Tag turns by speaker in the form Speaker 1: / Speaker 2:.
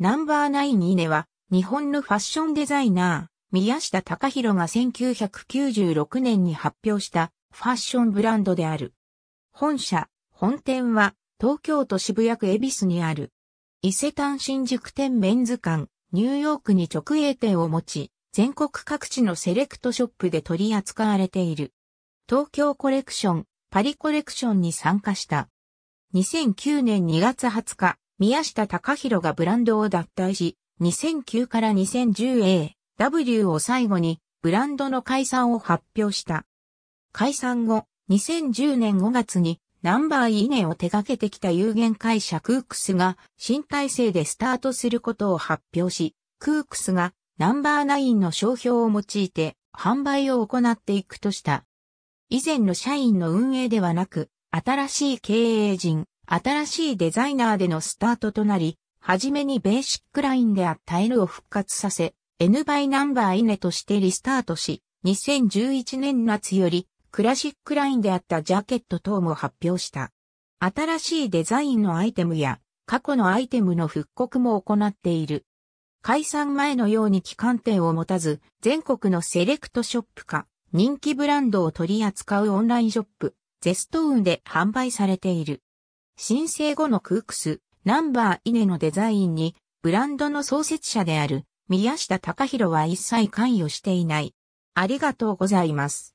Speaker 1: ナンバーナインイネは、日本のファッションデザイナー、宮下
Speaker 2: 隆弘が1996年に発表したファッションブランドである。本社、本店は、東京都渋谷区恵比寿にある。伊勢丹新宿店メンズ館、ニューヨークに直営店を持ち、全国各地のセレクトショップで取り扱われている。東京コレクション、パリコレクションに参加した。2009年2月20日、宮下隆弘がブランドを脱退し、2009から 2010AW を最後にブランドの解散を発表した。解散後、2010年5月にナンバーイネを手掛けてきた有限会社クークスが新体制でスタートすることを発表し、クークスがナンバーナインの商標を用いて販売を行っていくとした。以前の社員の運営ではなく、新しい経営陣、新しいデザイナーでのスタートとなり、はじめにベーシックラインであった L を復活させ、N 倍ナンバーイネとしてリスタートし、2011年夏よりクラシックラインであったジャケット等も発表した。新しいデザインのアイテムや過去のアイテムの復刻も行っている。解散前のように期間店を持たず、全国のセレクトショップか、人気ブランドを取り扱うオンラインショップ、ゼストーンで販売されている。申請後のクークス、ナンバーイネのデザインに、ブランドの創設者である宮下隆弘は一切関与していな
Speaker 1: い。ありがとうございます。